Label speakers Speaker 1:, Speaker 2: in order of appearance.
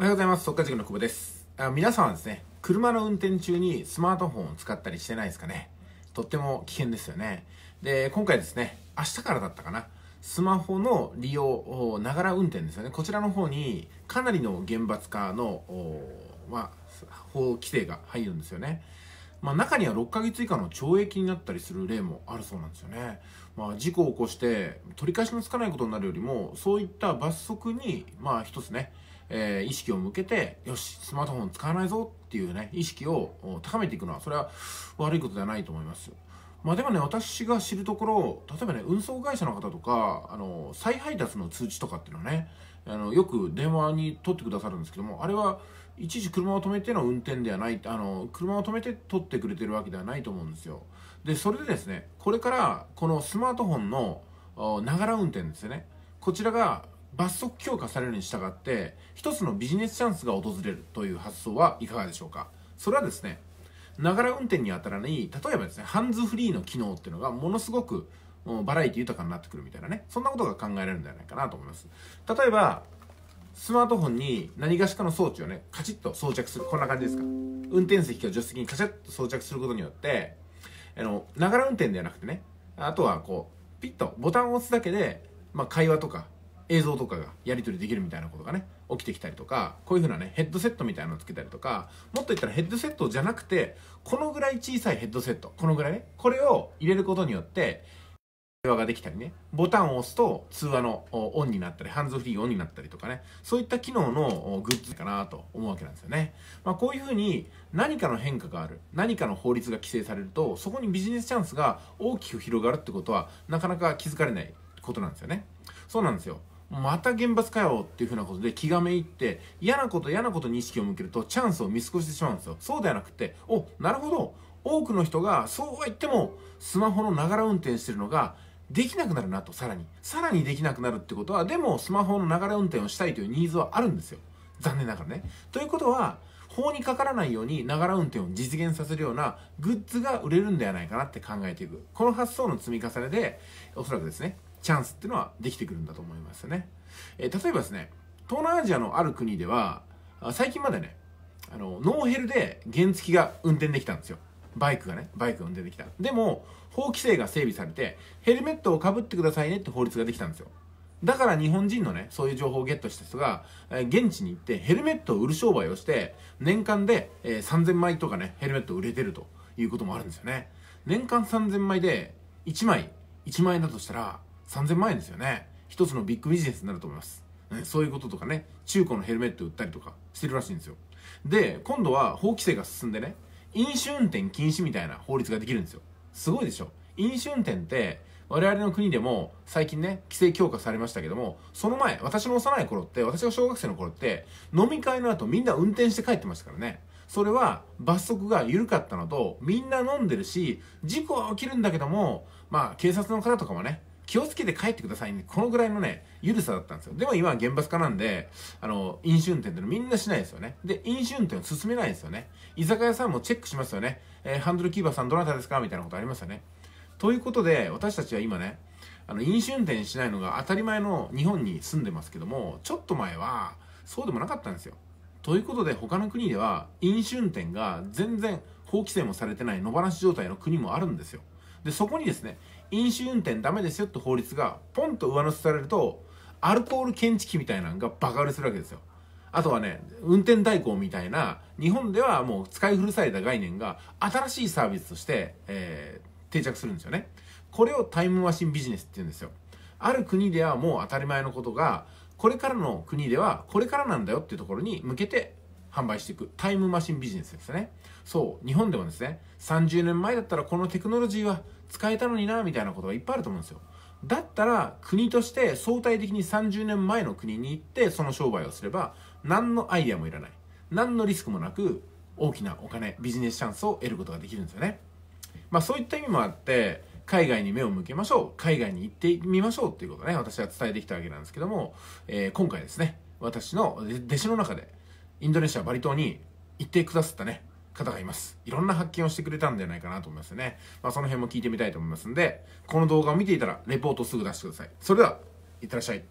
Speaker 1: おはようございます。速稼塾の久保です。あ皆さんはですね、車の運転中にスマートフォンを使ったりしてないですかね。とっても危険ですよね。で、今回ですね、明日からだったかな。スマホの利用、ながら運転ですよね。こちらの方にかなりの厳罰化の、まあ、法規制が入るんですよね。まあ、中には6ヶ月以下の懲役になったりする例もあるそうなんですよね。まあ、事故を起こして取り返しのつかないことになるよりも、そういった罰則に、まあ一つね、えー、意識を向けて、よし、スマートフォン使わないぞっていうね、意識を高めていくのは、それは悪いことではないと思います。まあでもね、私が知るところ、例えばね、運送会社の方とか、あの、再配達の通知とかっていうのね、あの、よく電話に取ってくださるんですけども、あれは、一時車を止めての運転ではない、あの、車を止めて取ってくれてるわけではないと思うんですよ。で、それでですね、これから、このスマートフォンの、ながら運転ですよね。こちらが、罰則強化されるに従って一つのビジネスチャンスが訪れるという発想はいかがでしょうかそれはですねながら運転に当たらない例えばですねハンズフリーの機能っていうのがものすごくバラエティ豊かになってくるみたいなねそんなことが考えられるんじゃないかなと思います例えばスマートフォンに何がしかの装置をねカチッと装着するこんな感じですか運転席か助手席にカチャッと装着することによってあのながら運転ではなくてねあとはこうピッとボタンを押すだけで、まあ、会話とか映像とかがやり取りできるみたいなことがね起きてきたりとかこういう風なねヘッドセットみたいなのつけたりとかもっと言ったらヘッドセットじゃなくてこのぐらい小さいヘッドセットこのぐらいねこれを入れることによって電話ができたりねボタンを押すと通話のオンになったりハンズフリーオンになったりとかねそういった機能のグッズかなと思うわけなんですよね、まあ、こういうふうに何かの変化がある何かの法律が規制されるとそこにビジネスチャンスが大きく広がるってことはなかなか気づかれないことなんですよねそうなんですよまた厳罰かよっていうふうなことで気がめいって嫌なこと嫌なことに意識を向けるとチャンスを見過ごしてしまうんですよそうではなくておなるほど多くの人がそうは言ってもスマホのながら運転してるのができなくなるなとさらにさらにできなくなるってことはでもスマホのながら運転をしたいというニーズはあるんですよ残念ながらねということは法にかからないようにながら運転を実現させるようなグッズが売れるんではないかなって考えていくこの発想の積み重ねでおそらくですねチャンスっていうのはできてくるんだと思いますね。えー、例えばですね、東南アジアのある国では、最近までね、あの、ノーヘルで原付が運転できたんですよ。バイクがね、バイクが運転できた。でも、法規制が整備されて、ヘルメットをかぶってくださいねって法律ができたんですよ。だから日本人のね、そういう情報をゲットした人が、え現地に行ってヘルメットを売る商売をして、年間で、え3000枚とかね、ヘルメット売れてるということもあるんですよね。年間3000枚で、1枚、1万円だとしたら、3000万円ですよね一つのビッグビジネスになると思います、そういうこととかね中古のヘルメット売ったりとかしてるらしいんですよで今度は法規制が進んでね飲酒運転禁止みたいな法律ができるんですよすごいでしょ飲酒運転って我々の国でも最近ね規制強化されましたけどもその前私の幼い頃って私が小学生の頃って飲み会の後みんな運転して帰ってましたからねそれは罰則が緩かったのとみんな飲んでるし事故は起きるんだけどもまあ警察の方とかもね気をつけて帰ってくださいね。このぐらいのね、ゆるさだったんですよ。でも今は厳罰化なんで、あの、飲酒運転ってのみんなしないですよね。で、飲酒運転を進めないですよね。居酒屋さんもチェックしますよね。えー、ハンドルキーパーさんどなたですかみたいなことありますよね。ということで、私たちは今ね、あの、飲酒運転しないのが当たり前の日本に住んでますけども、ちょっと前は、そうでもなかったんですよ。ということで、他の国では、飲酒運転が全然法規制もされてない野放し状態の国もあるんですよ。でそこにですね飲酒運転ダメですよって法律がポンと上乗せされるとアルコール検知器みたいなのがバカ売れするわけですよあとはね運転代行みたいな日本ではもう使い古された概念が新しいサービスとして、えー、定着するんですよねこれをタイムマシンビジネスって言うんですよある国ではもう当たり前のことがこれからの国ではこれからなんだよっていうところに向けて販売していくタイムマシンビジネスですねそう日本でもですね30年前だったらこのテクノロジーは使えたのになみたいなことがいっぱいあると思うんですよだったら国として相対的に30年前の国に行ってその商売をすれば何のアイデアもいらない何のリスクもなく大きなお金ビジネスチャンスを得ることができるんですよねまあそういった意味もあって海外に目を向けましょう海外に行ってみましょうっていうことをね私は伝えてきたわけなんですけども、えー、今回ですね私の弟子の中でインドネシアバリ島に行ってくださったね、方がいます。いろんな発見をしてくれたんじゃないかなと思いますね。まあ、その辺も聞いてみたいと思いますんで、この動画を見ていたら、レポートすぐ出してください。それでは、いってらっしゃい。